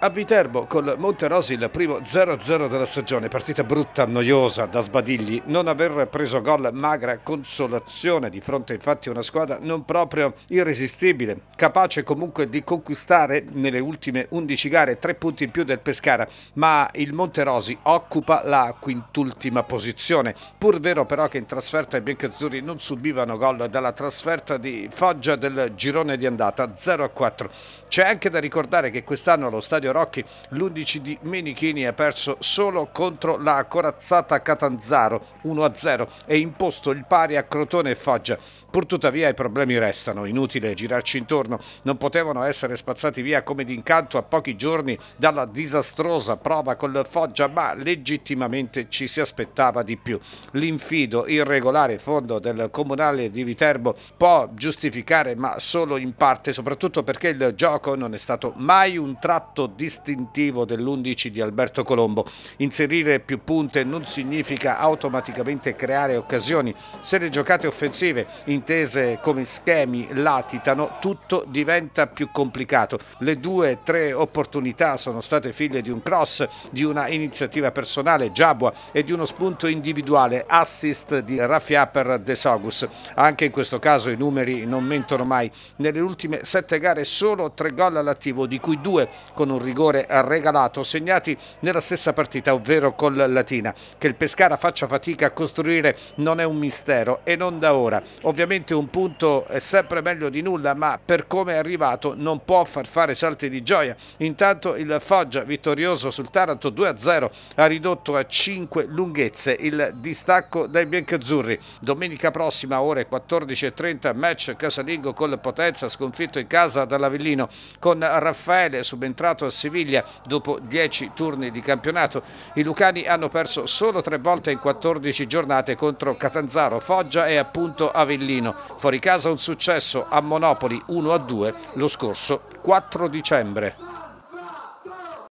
A Viterbo col Monterosi il primo 0-0 della stagione, partita brutta, noiosa, da sbadigli, non aver preso gol, magra consolazione di fronte infatti a una squadra non proprio irresistibile, capace comunque di conquistare nelle ultime 11 gare tre punti in più del Pescara, ma il Monterosi occupa la quintultima posizione, pur vero però che in trasferta i biancazzurri non subivano gol dalla trasferta di Foggia del girone di andata 0-4. C'è anche da ricordare che quest'anno allo stadio Claudio Rocchi. L'11 di Menichini ha perso solo contro la corazzata Catanzaro 1-0 e imposto il pari a Crotone e Foggia. Purtuttavia i problemi restano, inutile girarci intorno, non potevano essere spazzati via come d'incanto a pochi giorni dalla disastrosa prova col Foggia, ma legittimamente ci si aspettava di più. L'infido irregolare fondo del comunale di Viterbo può giustificare ma solo in parte, soprattutto perché il gioco non è stato mai un tratto distintivo dell'11 di Alberto Colombo. Inserire più punte non significa automaticamente creare occasioni. Se le giocate offensive, intese come schemi, latitano, tutto diventa più complicato. Le due, tre opportunità sono state figlie di un cross, di una iniziativa personale, Giabua, e di uno spunto individuale, assist di Raffia per De Sogus. Anche in questo caso i numeri non mentono mai. Nelle ultime sette gare solo tre gol all'attivo, di cui due con un rigore regalato segnati nella stessa partita ovvero col Latina che il Pescara faccia fatica a costruire non è un mistero e non da ora ovviamente un punto è sempre meglio di nulla ma per come è arrivato non può far fare salti di gioia intanto il Foggia vittorioso sul Taranto 2-0 ha ridotto a 5 lunghezze il distacco dai biancazzurri domenica prossima ore 14.30 match casalingo col Potenza sconfitto in casa dall'Avellino con Raffaele subentrato a Siviglia dopo 10 turni di campionato. I Lucani hanno perso solo tre volte in 14 giornate contro Catanzaro, Foggia e appunto Avellino. Fuori casa un successo a Monopoli 1-2 lo scorso 4 dicembre.